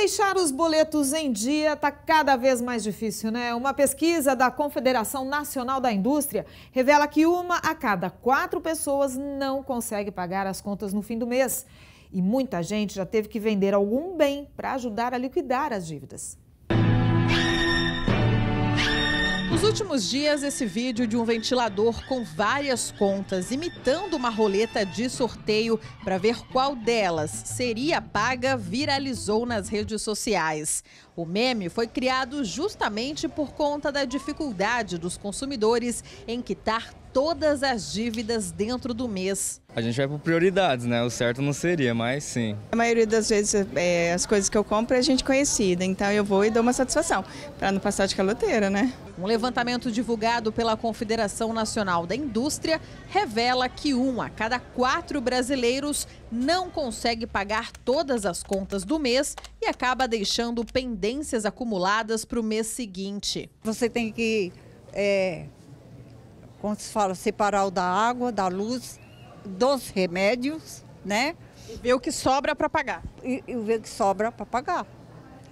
Deixar os boletos em dia está cada vez mais difícil, né? Uma pesquisa da Confederação Nacional da Indústria revela que uma a cada quatro pessoas não consegue pagar as contas no fim do mês. E muita gente já teve que vender algum bem para ajudar a liquidar as dívidas. Nos últimos dias, esse vídeo de um ventilador com várias contas imitando uma roleta de sorteio para ver qual delas seria paga viralizou nas redes sociais. O meme foi criado justamente por conta da dificuldade dos consumidores em quitar todas as dívidas dentro do mês. A gente vai por prioridades, né? O certo não seria, mas sim. A maioria das vezes é, as coisas que eu compro é gente conhecida, então eu vou e dou uma satisfação, para não passar de caloteira, né? Um levantamento divulgado pela Confederação Nacional da Indústria revela que um a cada quatro brasileiros não consegue pagar todas as contas do mês e acaba deixando pendente pendências acumuladas para o mês seguinte. Você tem que, é, como se fala, separar o da água, da luz, dos remédios, né? E ver o que sobra para pagar. E, e ver o que sobra para pagar.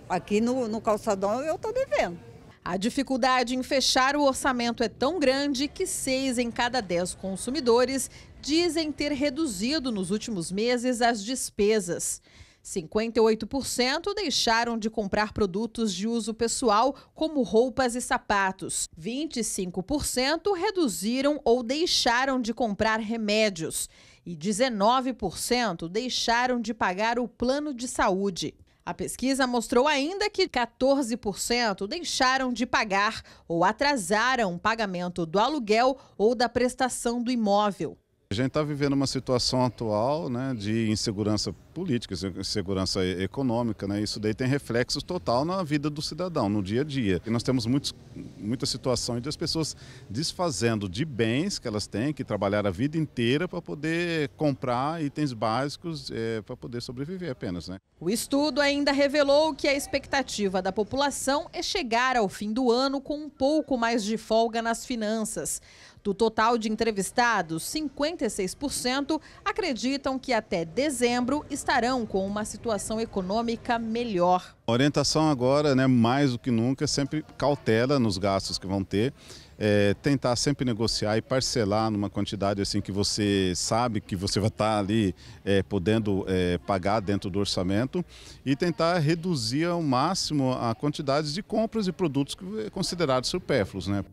Aqui no, no calçadão eu estou devendo. A dificuldade em fechar o orçamento é tão grande que seis em cada dez consumidores dizem ter reduzido nos últimos meses as despesas. 58% deixaram de comprar produtos de uso pessoal, como roupas e sapatos. 25% reduziram ou deixaram de comprar remédios. E 19% deixaram de pagar o plano de saúde. A pesquisa mostrou ainda que 14% deixaram de pagar ou atrasaram o pagamento do aluguel ou da prestação do imóvel. A gente está vivendo uma situação atual né, de insegurança políticas, segurança econômica, né? Isso daí tem reflexo total na vida do cidadão, no dia a dia. E nós temos muitos, muita situação de as pessoas desfazendo de bens que elas têm, que trabalhar a vida inteira para poder comprar itens básicos é, para poder sobreviver apenas, né? O estudo ainda revelou que a expectativa da população é chegar ao fim do ano com um pouco mais de folga nas finanças. Do total de entrevistados, 56% acreditam que até dezembro está estarão com uma situação econômica melhor. A orientação agora, né, mais do que nunca, é sempre cautela nos gastos que vão ter. É, tentar sempre negociar e parcelar numa quantidade assim que você sabe que você vai estar tá ali é, podendo é, pagar dentro do orçamento e tentar reduzir ao máximo a quantidade de compras e produtos é considerados supérfluos, né?